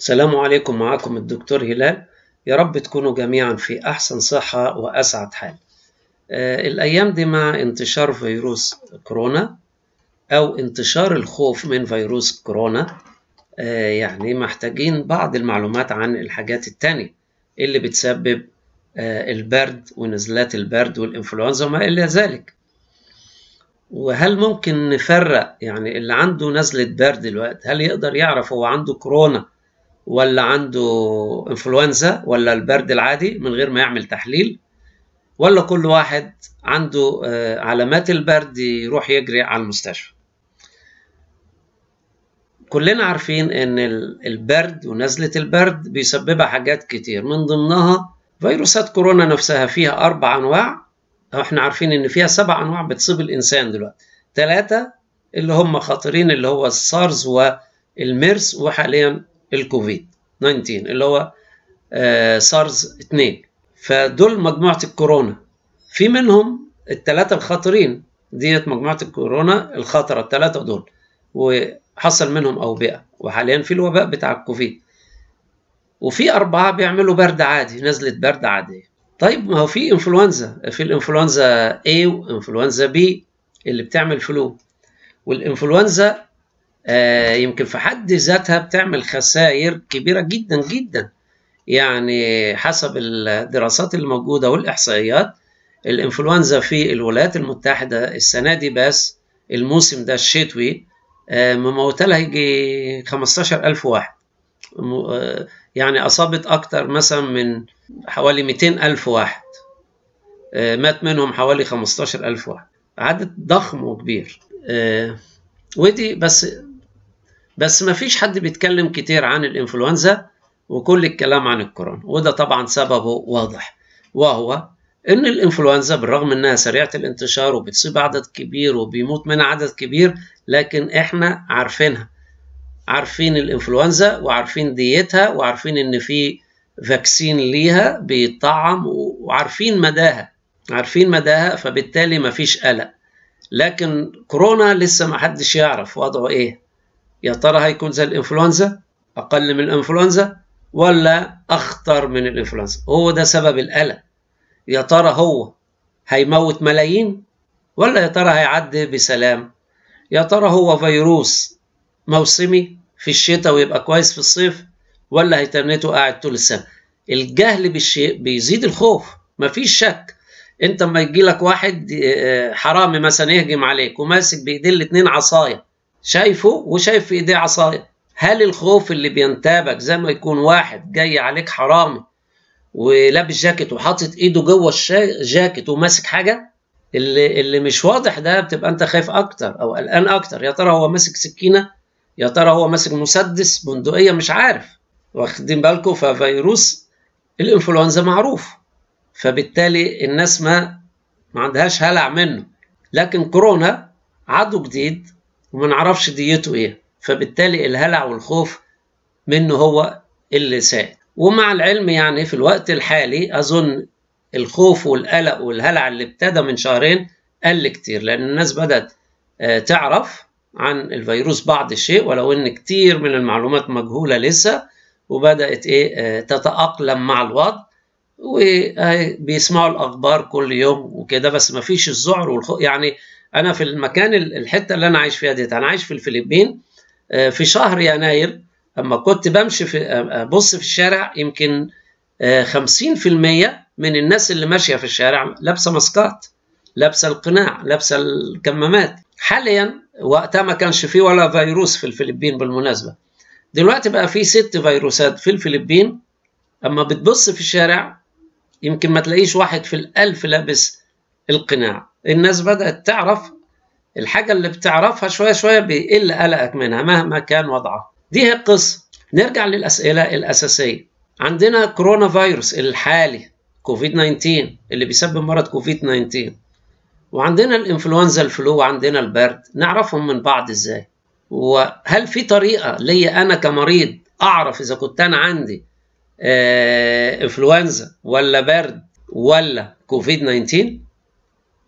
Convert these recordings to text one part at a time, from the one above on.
السلام عليكم معكم الدكتور هلال يا رب تكونوا جميعا في أحسن صحة وأسعد حال آه، الأيام دي مع انتشار فيروس كورونا أو انتشار الخوف من فيروس كورونا آه، يعني محتاجين بعض المعلومات عن الحاجات التانية اللي بتسبب آه، البرد ونزلات البرد والإنفلونزا وما إلى ذلك وهل ممكن نفرق يعني اللي عنده نزلة برد دلوقتي هل يقدر يعرف هو عنده كورونا ولا عنده انفلونزا ولا البرد العادي من غير ما يعمل تحليل ولا كل واحد عنده آه، علامات البرد يروح يجري على المستشفى كلنا عارفين ان البرد ونزلة البرد بيسببها حاجات كتير من ضمنها فيروسات كورونا نفسها فيها اربع انواع احنا عارفين ان فيها سبع انواع بتصيب الانسان دلوقتي ثلاثة اللي هم خطرين اللي هو السارز والميرس وحاليا الكوفيد 19 اللي هو آه، سارز 2 فدول مجموعة الكورونا في منهم الثلاثة الخطرين ديت مجموعة الكورونا الخطرة الثلاثة دول وحصل منهم أوبئة وحاليا في الوباء بتاع الكوفيد وفي أربعة بيعملوا برد عادي نزلة برد عادية طيب ما هو في انفلونزا في الانفلونزا A وانفلونزا B اللي بتعمل فلو والانفلونزا آه يمكن في حد ذاتها بتعمل خسائر كبيرة جدا جدا يعني حسب الدراسات الموجودة والإحصائيات الإنفلونزا في الولايات المتحدة السنة دي بس الموسم ده الشتوي آه يجي 15 ألف واحد آه، يعني أصابت أكتر مثلا من حوالي 200 ألف واحد آه، مات منهم حوالي 15 ألف واحد عدد ضخم وكبير آه، ودي بس بس ما فيش حد بيتكلم كتير عن الإنفلونزا وكل الكلام عن الكورونا وده طبعا سببه واضح وهو إن الإنفلونزا بالرغم إنها سريعة الانتشار وبتصيب عدد كبير وبيموت منها عدد كبير لكن إحنا عارفينها عارفين الإنفلونزا وعارفين ديتها وعارفين إن في فاكسين ليها بيطعم وعارفين مداها عارفين مداها فبالتالي مفيش قلق لكن كورونا لسه محدش يعرف وضعه إيه يا ترى هيكون زي الانفلونزا اقل من الانفلونزا ولا اخطر من الانفلونزا هو ده سبب القلق يا ترى هو هيموت ملايين ولا يا ترى هيعدي بسلام يا ترى هو فيروس موسمي في الشتاء ويبقى كويس في الصيف ولا هيتنته قاعد طول السنه الجهل بالشيء بيزيد الخوف مفيش شك انت لما يجي لك واحد آه، حرامي مثلا يهجم عليك وماسك بايدين الاثنين عصايه شايفه وشايف في ايديه عصايه هل الخوف اللي بينتابك زي ما يكون واحد جاي عليك حرامي ولابس جاكيت وحاطط ايده جوه الجاكيت وماسك حاجه اللي اللي مش واضح ده بتبقى انت خايف اكتر او قلقان اكتر يا ترى هو ماسك سكينه يا ترى هو ماسك مسدس بندقيه مش عارف واخدين بالكم ففيروس الانفلونزا معروف فبالتالي الناس ما ما عندهاش هلع منه لكن كورونا عدو جديد وما نعرفش ديته ايه فبالتالي الهلع والخوف منه هو اللي سائد ومع العلم يعني في الوقت الحالي أظن الخوف والقلق والهلع اللي ابتدى من شهرين قل كتير لأن الناس بدأت آه، تعرف عن الفيروس بعض الشيء ولو إن كتير من المعلومات مجهولة لسه وبدأت إيه آه، تتأقلم مع الوضع وبيسمعوا الأخبار كل يوم وكده بس مفيش الذعر والخوف يعني انا في المكان الحته اللي انا عايش فيها ديت انا عايش في الفلبين آه، في شهر يناير اما كنت بمشي في ابص آه، آه، في الشارع يمكن 50% من الناس اللي ماشيه في الشارع لابسه ماسكات لابسه القناع لابسه الكمامات حاليا وقتها ما كانش فيه ولا فيروس في الفلبين بالمناسبه دلوقتي بقى فيه ست فيروسات في الفلبين اما بتبص في الشارع يمكن ما تلاقيش واحد في الالف لابس القناع الناس بدأت تعرف الحاجة اللي بتعرفها شوية شوية بيقل قلقك منها مهما كان وضعها دي هي القصة نرجع للأسئلة الأساسية عندنا كورونا فيروس الحالي كوفيد 19 اللي بيسبب مرض كوفيد 19 وعندنا الانفلونزا الفلو وعندنا البرد نعرفهم من بعض ازاي وهل في طريقة ليا أنا كمريض أعرف إذا كنت أنا عندي آه، انفلونزا ولا برد ولا كوفيد 19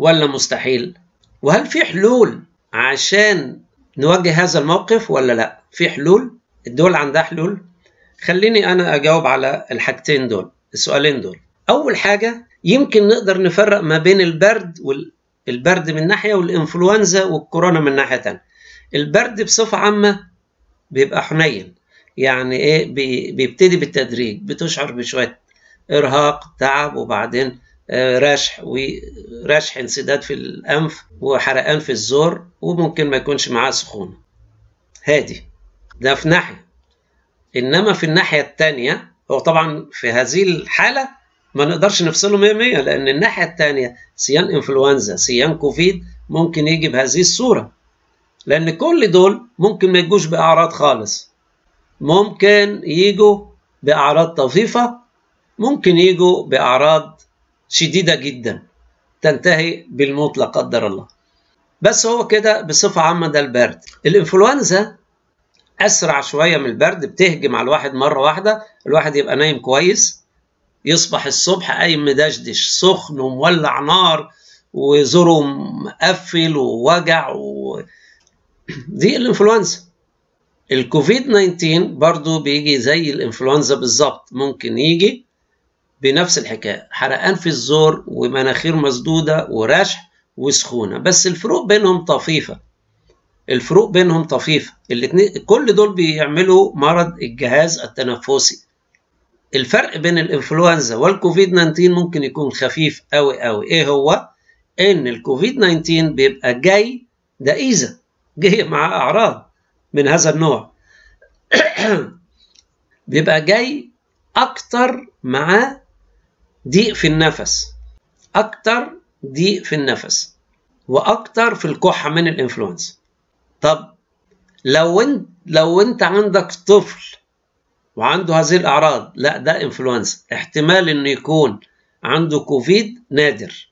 ولا مستحيل وهل في حلول عشان نواجه هذا الموقف ولا لا في حلول الدول عندها حلول خليني انا اجاوب على الحاجتين دول السؤالين دول اول حاجه يمكن نقدر نفرق ما بين البرد والبرد من ناحيه والانفلونزا والكورونا من ناحيه تانية البرد بصفه عامه بيبقى حنين يعني ايه بيبتدي بالتدريج بتشعر بشويه ارهاق تعب وبعدين آه، رشح ورشح انسداد في الأنف وحرقان في الزور وممكن ما يكونش معاه سخونة هادي ده في ناحية إنما في الناحية الثانيه هو طبعا في هذه الحالة ما نقدرش نفصله 100% لأن الناحية الثانيه سيان إنفلونزا سيان كوفيد ممكن يجي بهذه الصورة لأن كل دول ممكن ما يجوش بأعراض خالص ممكن يجوا بأعراض طفيفة ممكن يجوا بأعراض شديدة جدا تنتهي بالموت لا قدر الله بس هو كده بصفة عامة ده البرد الإنفلونزا أسرع شوية من البرد بتهجم على الواحد مرة واحدة الواحد يبقى نايم كويس يصبح الصبح قايم مدشدش سخن ومولع نار وزوره مقفل ووجع و... دي الانفلونزا الكوفيد 19 برضو بيجي زي الانفلونزا بالظبط ممكن يجي بنفس الحكاية حرقان في الزور ومناخير مسدودة ورشح وسخونة بس الفروق بينهم طفيفة الفروق بينهم طفيفة الاتنين كل دول بيعملوا مرض الجهاز التنفسي الفرق بين الانفلونزا والكوفيد 19 ممكن يكون خفيف قوي قوي ايه هو ان الكوفيد 19 بيبقى جاي دقيزة جاي مع اعراض من هذا النوع بيبقى جاي اكتر معاه ضيق في النفس اكتر ضيق في النفس واكتر في الكحه من الانفلونزا طب لو انت لو انت عندك طفل وعنده هذه الاعراض لا ده انفلونزا احتمال انه يكون عنده كوفيد نادر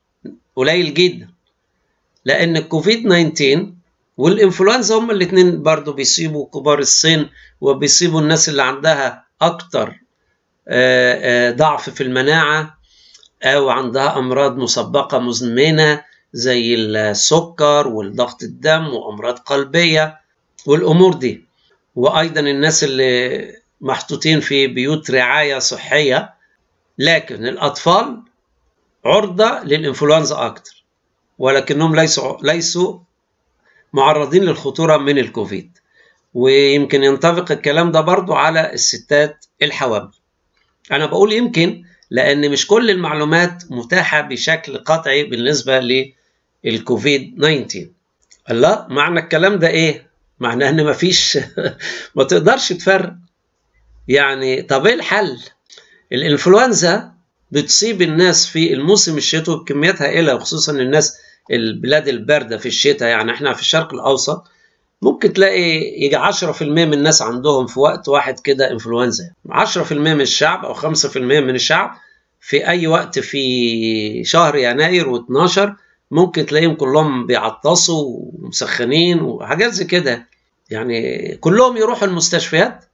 قليل جدا لان الكوفيد 19 والانفلونزا هما الاثنين برضو بيصيبوا كبار السن وبيصيبوا الناس اللي عندها اكتر آه، آه، ضعف في المناعه أو عندها أمراض مسبقة مزمنة زي السكر والضغط الدم وأمراض قلبية والأمور دي وأيضا الناس اللي محطوطين في بيوت رعاية صحية لكن الأطفال عرضة للإنفلونزا أكتر ولكنهم ليسوا ليسوا معرضين للخطورة من الكوفيد ويمكن ينطبق الكلام ده برضو على الستات الحوامل أنا بقول يمكن لأن مش كل المعلومات متاحة بشكل قطعي بالنسبة للكوفيد 19 الله معنى الكلام ده إيه؟ معناه إن مفيش ما تقدرش تفرق يعني طب إيه الحل؟ الإنفلونزا بتصيب الناس في الموسم الشتوي بكميات هائلة إيه وخصوصا الناس البلاد الباردة في الشتاء يعني احنا في الشرق الأوسط ممكن تلاقي يجي 10% من الناس عندهم في وقت واحد كده انفلونزا 10% من الشعب او 5% من الشعب في اي وقت في شهر يناير و12 ممكن تلاقيهم كلهم بيعطسوا ومسخنين وحاجات زي كده يعني كلهم يروحوا المستشفيات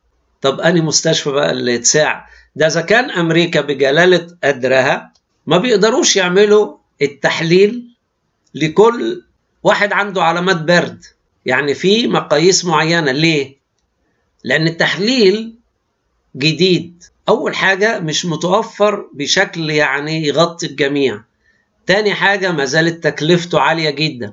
طب انهي مستشفى بقى اللي تساع ده اذا كان امريكا بجلاله قدرها ما بيقدروش يعملوا التحليل لكل واحد عنده علامات برد يعني في مقاييس معينه ليه لان التحليل جديد اول حاجه مش متوفر بشكل يعني يغطي الجميع تاني حاجه ما زالت تكلفته عاليه جدا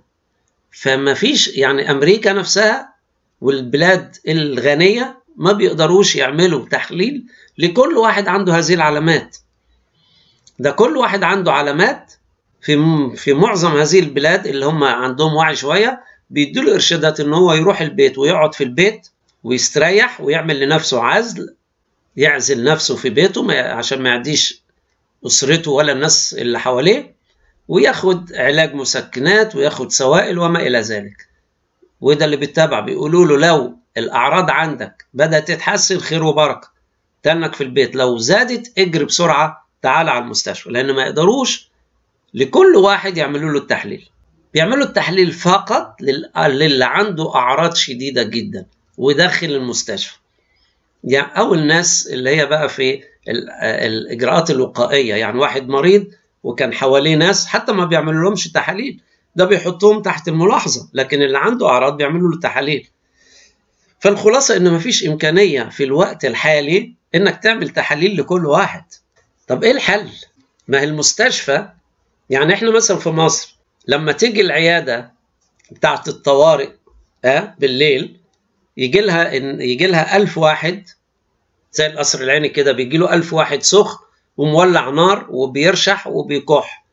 فما فيش يعني امريكا نفسها والبلاد الغنيه ما بيقدروش يعملوا تحليل لكل واحد عنده هذه العلامات ده كل واحد عنده علامات في في معظم هذه البلاد اللي هم عندهم وعي شويه بيدوا له ارشادات ان هو يروح البيت ويقعد في البيت ويستريح ويعمل لنفسه عزل يعزل نفسه في بيته عشان ما يعديش اسرته ولا الناس اللي حواليه وياخد علاج مسكنات وياخد سوائل وما الى ذلك وده اللي بيتابع بيقولوا له لو الاعراض عندك بدات تتحسن خير وبركه تنك في البيت لو زادت اجري بسرعه تعال على المستشفى لان ما يقدروش لكل واحد يعملوا له التحليل بيعملوا التحليل فقط آه، للي عنده أعراض شديدة جدا وداخل المستشفى يعني أو الناس اللي هي بقى في آه، الإجراءات الوقائية يعني واحد مريض وكان حواليه ناس حتى ما بيعملوا لهمش تحاليل ده بيحطهم تحت الملاحظة لكن اللي عنده أعراض بيعملوا له تحاليل فالخلاصة إن مفيش إمكانية في الوقت الحالي إنك تعمل تحاليل لكل واحد طب إيه الحل؟ ما هي المستشفى يعني إحنا مثلا في مصر لما تيجي العياده بتاعه الطوارئ اه بالليل يجي لها يجي لها 1000 واحد زي القصر العيني كده بيجي له 1000 واحد سخ ومولع نار وبيرشح وبيكح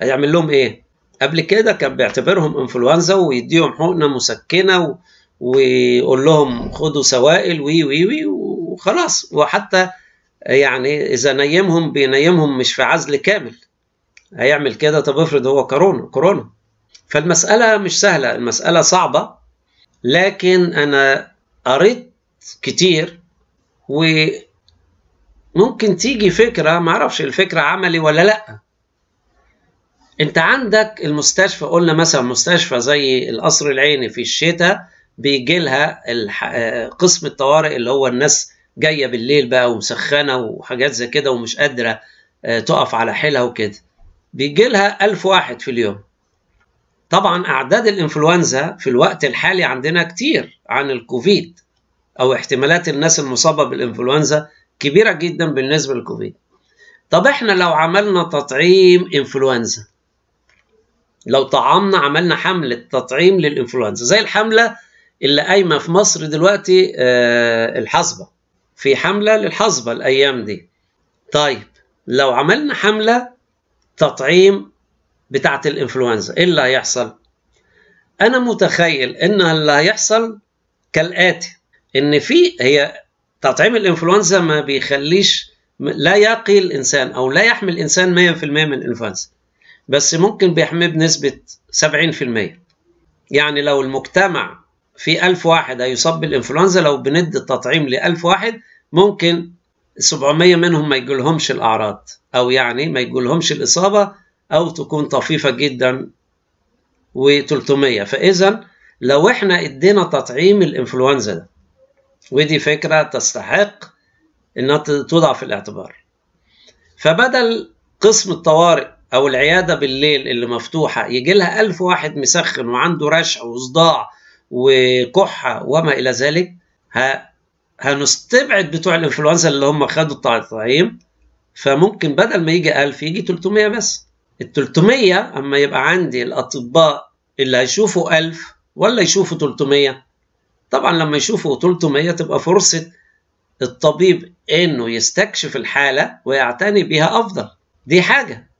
هيعمل لهم ايه؟ قبل كده كان بيعتبرهم انفلونزا ويديهم حقنه مسكنه و... ويقول لهم خدوا سوائل وي وي وي وخلاص وحتى يعني اذا نيمهم بينيمهم مش في عزل كامل هيعمل كده طب افرض هو كورونا كورونا فالمسألة مش سهلة المسألة صعبة لكن أنا قريت كتير وممكن تيجي فكرة معرفش الفكرة عملي ولا لأ أنت عندك المستشفى قلنا مثلا مستشفى زي القصر العيني في الشتاء بيجي لها قسم الطوارئ اللي هو الناس جاية بالليل بقى ومسخنة وحاجات زي كده ومش قادرة آه، تقف على حيلها وكده بيجي لها 1000 واحد في اليوم طبعا اعداد الانفلونزا في الوقت الحالي عندنا كتير عن الكوفيد او احتمالات الناس المصابه بالانفلونزا كبيره جدا بالنسبه للكوفيد طب احنا لو عملنا تطعيم انفلونزا لو طعمنا عملنا حمله تطعيم للانفلونزا زي الحمله اللي قايمه في مصر دلوقتي آه الحصبه في حمله للحصبه الايام دي طيب لو عملنا حمله تطعيم بتاعة الإنفلونزا إيه اللي هيحصل؟ أنا متخيل إن اللي هيحصل كالآتي إن في هي تطعيم الإنفلونزا ما بيخليش لا يقي الإنسان أو لا يحمي الإنسان 100% من الإنفلونزا بس ممكن بيحميه بنسبة 70% يعني لو المجتمع في ألف واحد هيصاب بالإنفلونزا لو بند التطعيم لألف واحد ممكن 700 منهم ما يجولهمش الأعراض أو يعني ما يجولهمش الإصابة أو تكون طفيفة جدا و300 فإذا لو إحنا إدينا تطعيم الإنفلونزا ده ودي فكرة تستحق إنها توضع في الاعتبار فبدل قسم الطوارئ أو العيادة بالليل اللي مفتوحة يجي لها ألف واحد مسخن وعنده رشح وصداع وكحة وما إلى ذلك ها هنستبعد بتوع الانفلونزا اللي هم خدوا التطعيم فممكن بدل ما يجي 1000 يجي 300 بس ال 300 اما يبقى عندي الاطباء اللي هيشوفوا 1000 ولا يشوفوا 300 طبعا لما يشوفوا 300 تبقى فرصه الطبيب انه يستكشف الحاله ويعتني بيها افضل دي حاجه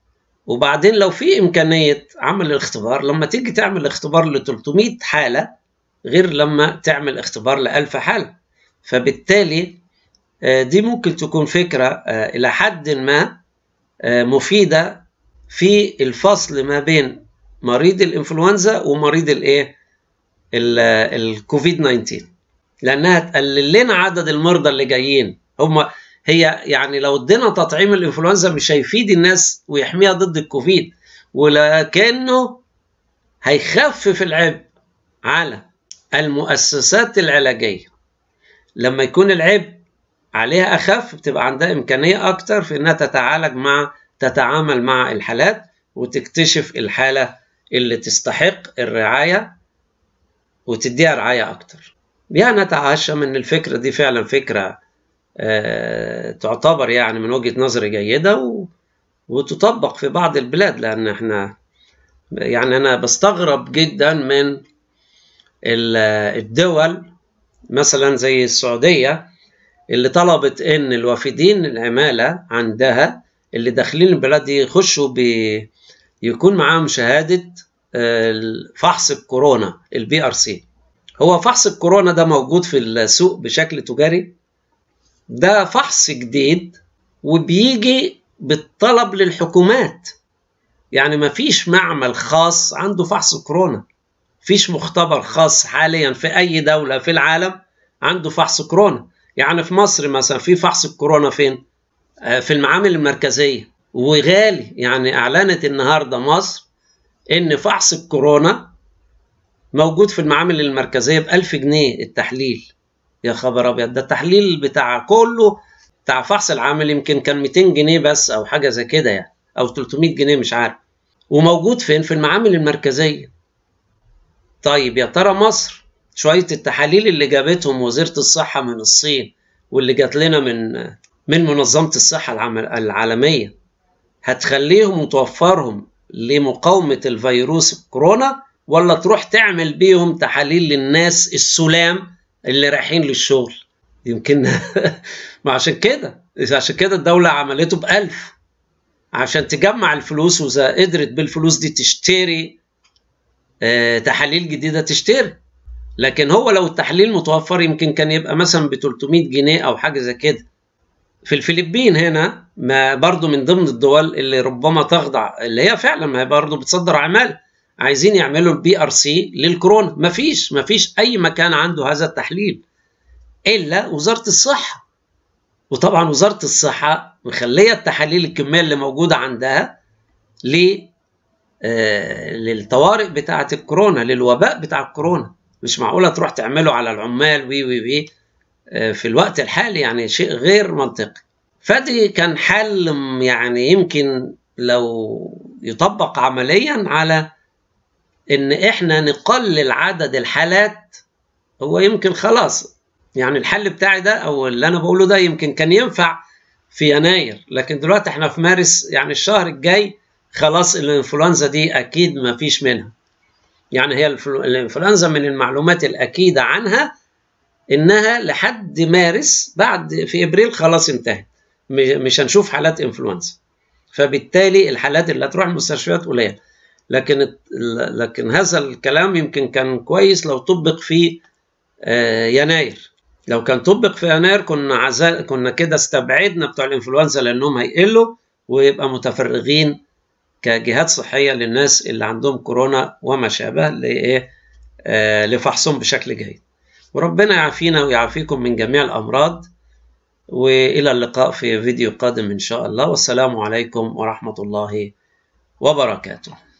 وبعدين لو في امكانيه عمل الاختبار لما تيجي تعمل اختبار ل 300 حاله غير لما تعمل اختبار ل 1000 حاله فبالتالي آه، دي ممكن تكون فكرة آه، إلى حد ما آه، مفيدة في الفصل ما بين مريض الإنفلونزا ومريض الإيه؟ الكوفيد 19 لأنها تقلل لنا عدد المرضى اللي جايين هم هي يعني لو ادينا تطعيم الإنفلونزا مش هيفيد الناس ويحميها ضد الكوفيد ولكنه هيخفف العبء على المؤسسات العلاجية لما يكون العيب عليها أخف بتبقى عندها إمكانية أكتر في إنها تتعالج مع تتعامل مع الحالات وتكتشف الحالة اللي تستحق الرعاية وتديها رعاية أكتر يعني أتعشم إن الفكرة دي فعلا فكرة آه، تعتبر يعني من وجهة نظري جيدة وتطبق في بعض البلاد لأن إحنا يعني أنا بستغرب جدا من الدول مثلا زي السعودية اللي طلبت ان الوافدين العمالة عندها اللي داخلين البلد يخشوا بي يكون معاهم شهادة آه، فحص الكورونا البي ار سي هو فحص الكورونا ده موجود في السوق بشكل تجاري ده فحص جديد وبيجي بالطلب للحكومات يعني مفيش معمل خاص عنده فحص كورونا فيش مختبر خاص حاليا في اي دوله في العالم عنده فحص كورونا يعني في مصر مثلا في فحص الكورونا فين آه، في المعامل المركزيه وغالي يعني اعلنت النهارده مصر ان فحص الكورونا موجود في المعامل المركزيه ب 1000 جنيه التحليل يا خبر ابيض ده التحليل بتاع كله بتاع فحص العامل يمكن كان 200 جنيه بس او حاجه زي كده يعني او 300 جنيه مش عارف وموجود فين في المعامل المركزيه طيب يا ترى مصر شوية التحاليل اللي جابتهم وزيرة الصحة من الصين واللي جات لنا من من منظمة الصحة العالمية هتخليهم وتوفرهم لمقاومة الفيروس كورونا ولا تروح تعمل بيهم تحاليل للناس السلام اللي رايحين للشغل يمكن ما عشان كده عشان كده الدولة عملته بألف عشان تجمع الفلوس وإذا قدرت بالفلوس دي تشتري آه، تحاليل جديده تشتري لكن هو لو التحليل متوفر يمكن كان يبقى مثلا ب 300 جنيه او حاجه زي كده في الفلبين هنا ما برضو من ضمن الدول اللي ربما تخضع اللي هي فعلا ما هي برضو بتصدر عمال عايزين يعملوا البي ار سي للكورونا ما فيش ما فيش اي مكان عنده هذا التحليل الا وزاره الصحه وطبعا وزاره الصحه مخليه التحاليل الكميه اللي موجوده عندها ليه آه، للطوارئ بتاعه الكورونا للوباء بتاع الكورونا مش معقوله تروح تعمله على العمال وي وي وي آه، في الوقت الحالي يعني شيء غير منطقي فدي كان حل يعني يمكن لو يطبق عمليا على ان احنا نقلل عدد الحالات هو يمكن خلاص يعني الحل بتاعي ده او اللي انا بقوله ده يمكن كان ينفع في يناير لكن دلوقتي احنا في مارس يعني الشهر الجاي خلاص الانفلونزا دي اكيد ما فيش منها يعني هي الانفلونزا من المعلومات الاكيده عنها انها لحد مارس بعد في ابريل خلاص انتهت مش هنشوف حالات انفلونزا فبالتالي الحالات اللي هتروح المستشفيات قليله لكن لكن هذا الكلام يمكن كان كويس لو طبق في آه، يناير لو كان طبق في يناير كنا كنا كده استبعدنا بتوع الانفلونزا لانهم هيقلوا ويبقى متفرغين كجهات صحيه للناس اللي عندهم كورونا وما شابه لايه آه، لفحصهم بشكل جيد وربنا يعافينا ويعافيكم من جميع الامراض والى اللقاء في فيديو قادم ان شاء الله والسلام عليكم ورحمه الله وبركاته